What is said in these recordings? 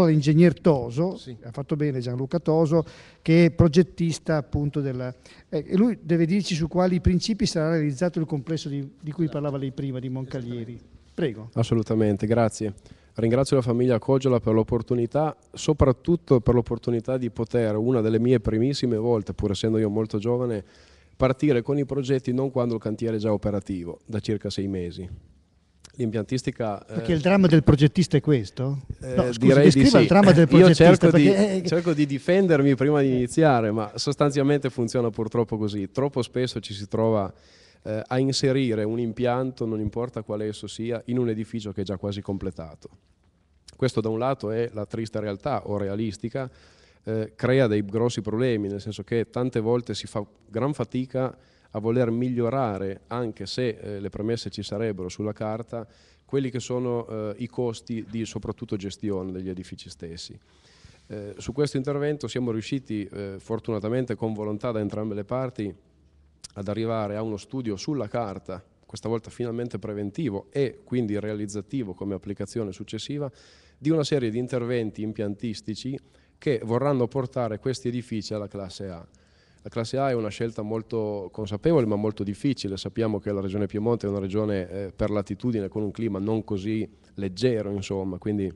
l'ingegner Toso, sì. ha fatto bene Gianluca Toso, che è progettista appunto della... Eh, lui deve dirci su quali principi sarà realizzato il complesso di, di cui esatto. parlava lei prima, di Moncalieri. Prego. Assolutamente, grazie. Ringrazio la famiglia Coggiola per l'opportunità, soprattutto per l'opportunità di poter, una delle mie primissime volte, pur essendo io molto giovane, partire con i progetti non quando il cantiere è già operativo, da circa sei mesi l'impiantistica... Eh, perché eh, il dramma del progettista è questo? Eh, no, scusi, direi di sì. il dramma del progettista. Io cerco, perché... di, eh, cerco, di, difendermi prima di iniziare, ma sostanzialmente funziona purtroppo così. Troppo spesso ci si trova eh, a inserire un impianto, non importa quale esso sia, in un edificio che è già quasi completato. Questo da un lato è la triste realtà o realistica, crea dei grossi problemi, nel senso che tante volte si fa gran fatica a voler migliorare, anche se eh, le premesse ci sarebbero sulla carta, quelli che sono eh, i costi di soprattutto gestione degli edifici stessi. Eh, su questo intervento siamo riusciti, eh, fortunatamente con volontà da entrambe le parti, ad arrivare a uno studio sulla carta, questa volta finalmente preventivo e quindi realizzativo come applicazione successiva, di una serie di interventi impiantistici che vorranno portare questi edifici alla classe A. La classe A è una scelta molto consapevole ma molto difficile, sappiamo che la regione Piemonte è una regione eh, per latitudine con un clima non così leggero insomma, quindi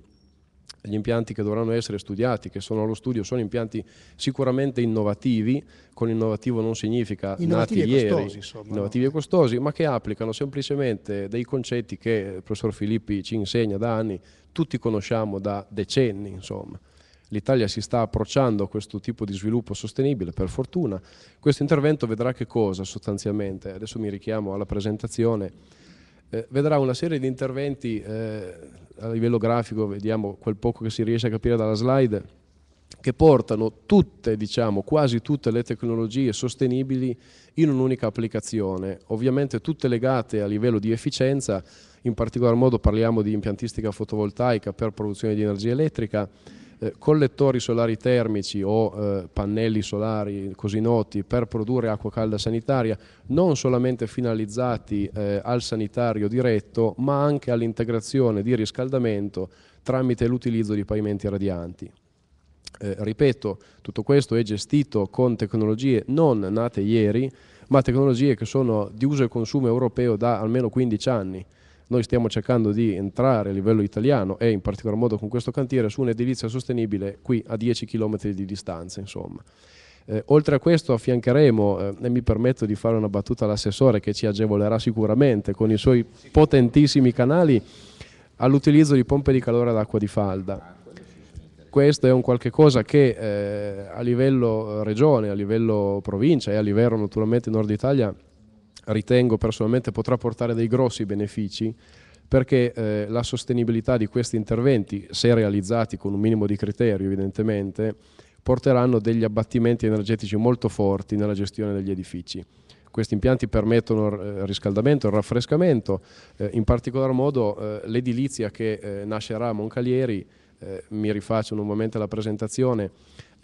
gli impianti che dovranno essere studiati, che sono allo studio, sono impianti sicuramente innovativi, con innovativo non significa innovativi nati ieri, costosi, insomma, innovativi no? e costosi, ma che applicano semplicemente dei concetti che il professor Filippi ci insegna da anni, tutti conosciamo da decenni insomma. L'Italia si sta approcciando a questo tipo di sviluppo sostenibile, per fortuna. Questo intervento vedrà che cosa sostanzialmente? Adesso mi richiamo alla presentazione. Eh, vedrà una serie di interventi eh, a livello grafico, vediamo quel poco che si riesce a capire dalla slide, che portano tutte, diciamo, quasi tutte le tecnologie sostenibili in un'unica applicazione, ovviamente tutte legate a livello di efficienza, in particolar modo parliamo di impiantistica fotovoltaica per produzione di energia elettrica, eh, collettori solari termici o eh, pannelli solari così noti per produrre acqua calda sanitaria non solamente finalizzati eh, al sanitario diretto ma anche all'integrazione di riscaldamento tramite l'utilizzo di pavimenti radianti. Eh, ripeto, tutto questo è gestito con tecnologie non nate ieri, ma tecnologie che sono di uso e consumo europeo da almeno 15 anni. Noi stiamo cercando di entrare a livello italiano e in particolar modo con questo cantiere su un'edilizia sostenibile qui a 10 km di distanza. Insomma. Eh, oltre a questo affiancheremo, eh, e mi permetto di fare una battuta all'assessore che ci agevolerà sicuramente con i suoi potentissimi canali, all'utilizzo di pompe di calore ad acqua di falda. Questo è un qualche cosa che eh, a livello regione, a livello provincia e a livello naturalmente nord Italia ritengo personalmente potrà portare dei grossi benefici perché eh, la sostenibilità di questi interventi, se realizzati con un minimo di criterio evidentemente, porteranno degli abbattimenti energetici molto forti nella gestione degli edifici. Questi impianti permettono il eh, riscaldamento, il raffrescamento, eh, in particolar modo eh, l'edilizia che eh, nascerà a Moncalieri, eh, mi rifaccio nuovamente alla presentazione,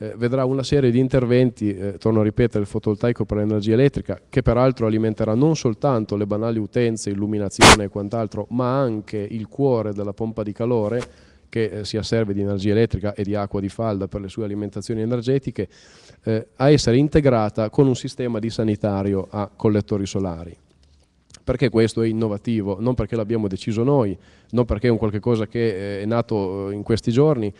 eh, vedrà una serie di interventi, eh, torno a ripetere, il fotovoltaico per l'energia elettrica, che peraltro alimenterà non soltanto le banali utenze, illuminazione e quant'altro, ma anche il cuore della pompa di calore, che eh, si asserve di energia elettrica e di acqua di falda per le sue alimentazioni energetiche, eh, a essere integrata con un sistema di sanitario a collettori solari. Perché questo è innovativo? Non perché l'abbiamo deciso noi, non perché è un qualcosa che eh, è nato eh, in questi giorni,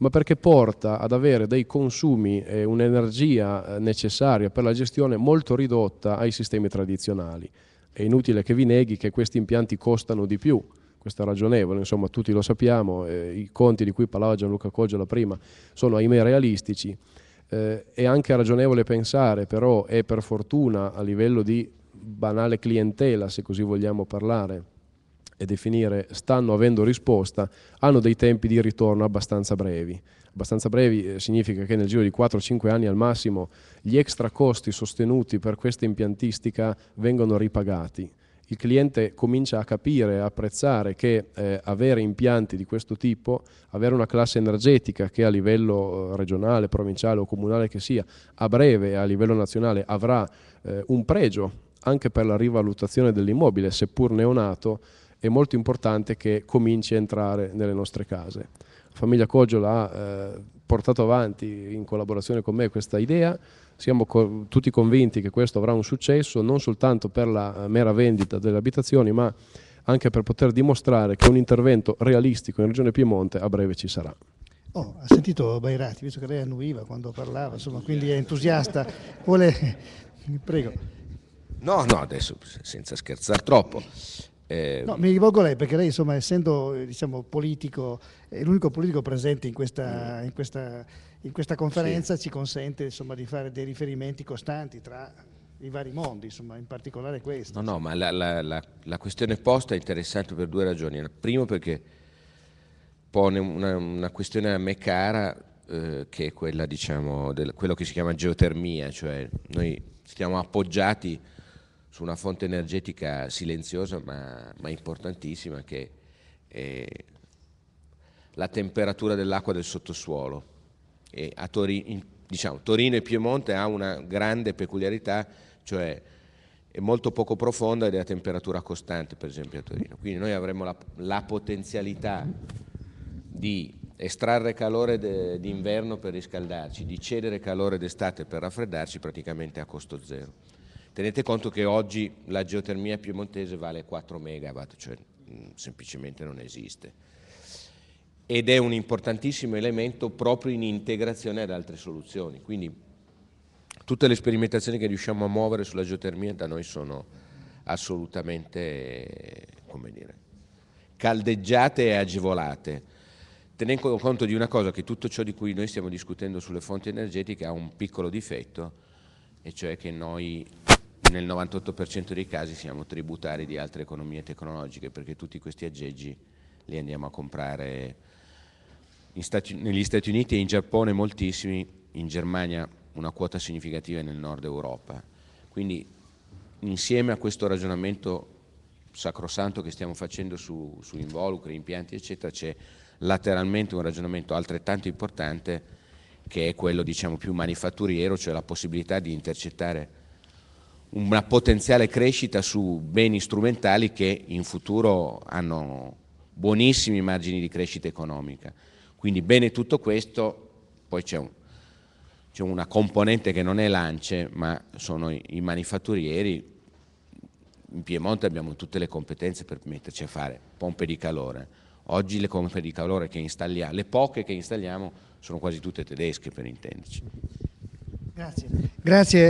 ma perché porta ad avere dei consumi e un'energia eh, necessaria per la gestione molto ridotta ai sistemi tradizionali. È inutile che vi neghi che questi impianti costano di più, questo è ragionevole, insomma tutti lo sappiamo, eh, i conti di cui parlava Gianluca Cogiola prima sono ahimè realistici, eh, è anche ragionevole pensare però e per fortuna a livello di banale clientela se così vogliamo parlare e definire stanno avendo risposta hanno dei tempi di ritorno abbastanza brevi. Abbastanza brevi eh, significa che nel giro di 4-5 anni al massimo gli extra costi sostenuti per questa impiantistica vengono ripagati. Il cliente comincia a capire, a apprezzare che eh, avere impianti di questo tipo, avere una classe energetica che a livello eh, regionale, provinciale o comunale che sia, a breve a livello nazionale avrà eh, un pregio anche per la rivalutazione dell'immobile, seppur neonato, è molto importante che cominci a entrare nelle nostre case. La famiglia Cogiola ha eh, portato avanti in collaborazione con me questa idea, siamo co tutti convinti che questo avrà un successo non soltanto per la eh, mera vendita delle abitazioni ma anche per poter dimostrare che un intervento realistico in Regione Piemonte a breve ci sarà. Oh, ha sentito Bairati, visto che lei annuiva quando parlava, insomma, quindi è entusiasta. Vuole... Prego. No, no, adesso senza scherzare troppo. Eh, no, mi rivolgo a lei perché lei, insomma, essendo diciamo, politico, è l'unico politico presente in questa, mm. in questa, in questa conferenza, sì. ci consente insomma, di fare dei riferimenti costanti tra i vari mondi, insomma, in particolare questo. No, no, ma la, la, la, la questione posta è interessante per due ragioni. Primo perché pone una, una questione a me cara, eh, che è quella, diciamo, del, quello che si chiama geotermia, cioè noi stiamo appoggiati su una fonte energetica silenziosa ma, ma importantissima che è la temperatura dell'acqua del sottosuolo. E a Tori, in, diciamo, Torino e Piemonte ha una grande peculiarità, cioè è molto poco profonda ed è a temperatura costante per esempio a Torino. Quindi noi avremo la, la potenzialità di estrarre calore d'inverno per riscaldarci, di cedere calore d'estate per raffreddarci praticamente a costo zero. Tenete conto che oggi la geotermia piemontese vale 4 megawatt, cioè mh, mm, semplicemente non esiste. Ed è un importantissimo elemento proprio in integrazione ad altre soluzioni. Quindi tutte le sperimentazioni che riusciamo a muovere sulla geotermia da noi sono assolutamente, come dire, caldeggiate e agevolate. Tenendo conto di una cosa che tutto ciò di cui noi stiamo discutendo sulle fonti energetiche ha un piccolo difetto, e cioè che noi nel 98% dei casi siamo tributari di altre economie tecnologiche perché tutti questi aggeggi li andiamo a comprare Stati, negli Stati Uniti e in Giappone moltissimi, in Germania una quota significativa nel nord Europa. Quindi insieme a questo ragionamento sacrosanto che stiamo facendo su, su involucri, impianti eccetera, c'è lateralmente un ragionamento altrettanto importante che è quello diciamo, più manifatturiero, cioè la possibilità di intercettare una potenziale crescita su beni strumentali che in futuro hanno buonissimi margini di crescita economica. Quindi bene tutto questo, poi c'è, un, c'è una componente che non è lance, ma sono i, i manifatturieri. In Piemonte abbiamo tutte le competenze per metterci a fare pompe di calore. Oggi le pompe di calore che installiamo, le poche che installiamo sono quasi tutte tedesche per intenderci. Grazie. Grazie.